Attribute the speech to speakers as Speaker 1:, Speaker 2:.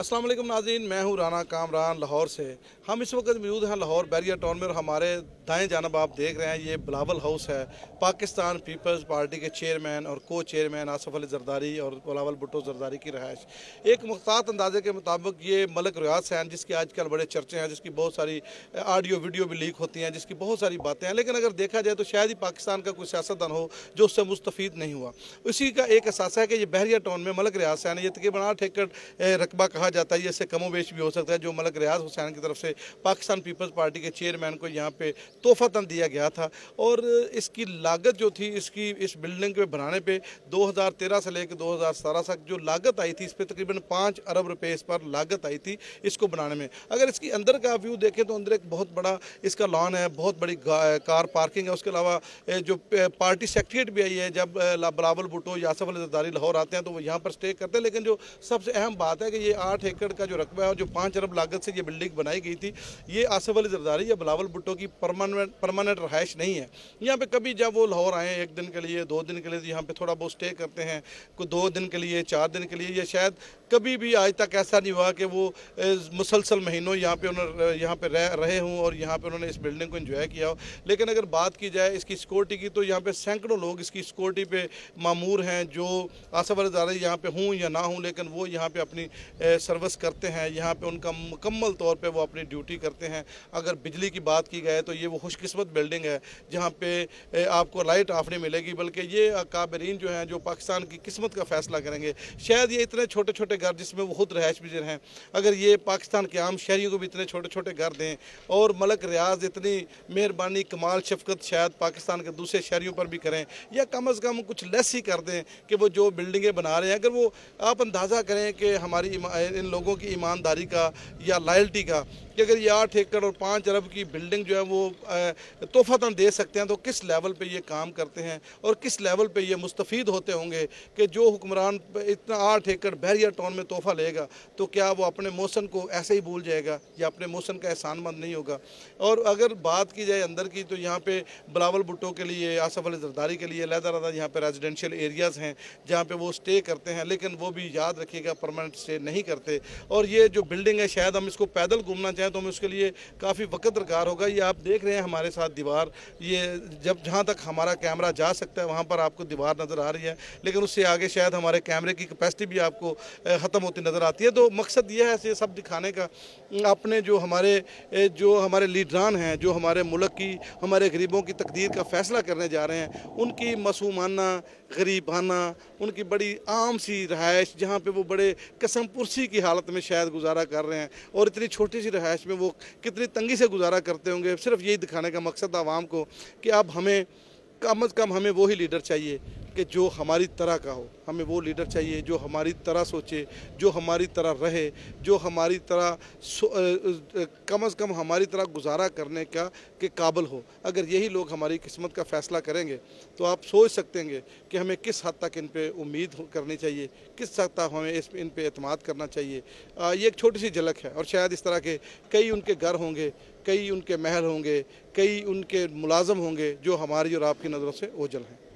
Speaker 1: अस्सलाम वालेकुम नाजीन मैं हूं राना कामरान लाहौर से हम इस वक्त मौजूद हैं लाहौर बैरिया टाउन में और हमारे दाएं जानब आप देख रहे हैं ये बिलावल हाउस है पाकिस्तान पीपल्स पार्टी के चेयरमैन और को चेयरमैन आसफ़ अली जरदारी और बिलावल भुट्टो जरदारी की रहायश एक मुख्तात अंदाजे के मुताबिक ये मलक रियाज हैं जिसके आजकल बड़े चर्चे हैं जिसकी बहुत सारी आडियो वीडियो भी लीक होती हैं जिसकी बहुत सारी बातें हैं लेकिन अगर देखा जाए तो शायद ही पाकिस्तान का कोई सियासतदान हो जो उससे मुस्तफ़ नहीं हुआ उसी का एक असासा है कि ये बहरिया टाउन में मलक रियाज हैं ये तकरीबन आठ एकड़ रकबा कहा जाता है इससे कमो बेश भी हो सकता है जो मलक रियाज हुसैन की तरफ से पाकिस्तान पीपल्स पार्टी के चेयरमैन को यहाँ पे तन दिया गया था और इसकी लागत जो थी इसकी इस बिल्डिंग के बनाने पे 2013 से लेकर 2017 तक जो लागत आई थी इस पर तकरीबन पाँच अरब रुपये इस पर लागत आई थी इसको बनाने में अगर इसकी अंदर का व्यू देखें तो अंदर एक बहुत बड़ा इसका लॉन है बहुत बड़ी कार पार्किंग है उसके अलावा जो पार्टी सेक्रेटरीट भी आई है जब बलावल भुटो यासफ अलदारी लाहौर आते हैं तो वो यहाँ पर स्टे करते हैं लेकिन जो सबसे अहम बात है कि ये आठ आठ एकड़ का जो रकबा है जो पाँच अरब लागत से ये बिल्डिंग बनाई गई थी ये आसफ अली जरदारी या बिलावल भुट्टो की परमानेंट परमानेंट रहायश नहीं है यहाँ पर कभी जब वो लाहौर आए एक दिन के लिए दो दिन के लिए यहाँ पर थोड़ा बहुत स्टे करते हैं कोई दो दिन के लिए चार दिन के लिए या शायद कभी भी आज तक ऐसा नहीं हुआ कि वो मुसलसल महीनों यहाँ पे उन्होंने यहाँ पे रह रहे हों और यहाँ पर उन्होंने इस बिल्डिंग को इन्जॉय किया हो लेकिन अगर बात की जाए इसकी सिक्योरिटी की तो यहाँ पे सैकड़ों लोग इसकी सिक्योरिटी पर मामूर हैं जो आसफ अली यहाँ पे हों या ना हूँ लेकिन वो यहाँ पे अपनी सर्विस करते हैं यहाँ पे उनका मुकम्मल तौर पे वो अपनी ड्यूटी करते हैं अगर बिजली की बात की जाए तो ये वो खुशकस्मत बिल्डिंग है जहाँ पे आपको लाइट ऑफ नहीं मिलेगी बल्कि ये काबरीन जो हैं जो पाकिस्तान की किस्मत का फैसला करेंगे शायद ये इतने छोटे छोटे घर जिसमें वो खुद रहायश भी हैं अगर ये पाकिस्तान के आम शहरीों को भी इतने छोटे छोटे घर दें और मलक रियाज इतनी मेहरबानी कमाल शफकत शायद पाकिस्तान के दूसरे शहरीों पर भी करें या कम अज़ कम कुछ लेस ही कर दें कि वो जो बिल्डिंगें बना रहे हैं अगर वो आप अंदाज़ा करें कि हमारी इन लोगों की ईमानदारी का या लॉयल्टी का कि अगर ये आठ एकड़ और पाँच अरब की बिल्डिंग जो है वो तोहफ़ता दे सकते हैं तो किस लेवल पे ये काम करते हैं और किस लेवल पे ये मुस्तफ़ होते होंगे कि जो हुक्मरान इतना आठ एकड़ बैरियर टाउन में तोहफ़ा लेगा तो क्या वो अपने मौसम को ऐसे ही भूल जाएगा या अपने मौसम का एहसानमंद नहीं होगा और अगर बात की जाए अंदर की तो यहाँ पर बलावल भुट्टो के लिए आसफ़ अली जरदारी के लिए लहदा लहदा यहाँ पर रेजिडेंशियल एरियाज़ हैं जहाँ पर वो स्टे करते हैं लेकिन वो भी याद रखिएगा परमानेंट स्टे नहीं करते करते और ये जो बिल्डिंग है शायद हम इसको पैदल घूमना चाहें तो हमें उसके लिए काफ़ी वक्त दरकार होगा ये आप देख रहे हैं हमारे साथ दीवार ये जब जहाँ तक हमारा कैमरा जा सकता है वहाँ पर आपको दीवार नज़र आ रही है लेकिन उससे आगे शायद हमारे कैमरे की कैपेसिटी भी आपको ख़त्म होती नज़र आती है तो मकसद यह है ये सब दिखाने का अपने जो हमारे जो हमारे लीडरान हैं जो हमारे मुल्क की हमारे गरीबों की तकदीर का फ़ैसला करने जा रहे हैं उनकी मसूमाना गरीबाना उनकी बड़ी आम सी रहायश जहाँ पे वो बड़े कसम पुरसी की हालत में शायद गुजारा कर रहे हैं और इतनी छोटी सी रहायश में वो कितनी तंगी से गुजारा करते होंगे सिर्फ यही दिखाने का मकसद आवाम को कि अब हमें कम अज़ कम हमें वही लीडर चाहिए कि जो हमारी तरह का हो हमें वो लीडर चाहिए जो हमारी तरह सोचे जो हमारी तरह रहे जो हमारी तरह कम अज़ कम हमारी तरह गुजारा करने का के काबिल हो अगर यही लोग हमारी किस्मत का फ़ैसला करेंगे तो आप सोच सकते हैं कि हमें किस हद तक इन पर उम्मीद करनी चाहिए किस हद तक हमें इस इन पर अतमाद करना चाहिए आ, ये एक छोटी सी झलक है और शायद इस तरह के कई उनके घर होंगे कई उनके महल होंगे कई उनके मुलाजम होंगे जो हमारी और आपकी नज़रों से ओझल हैं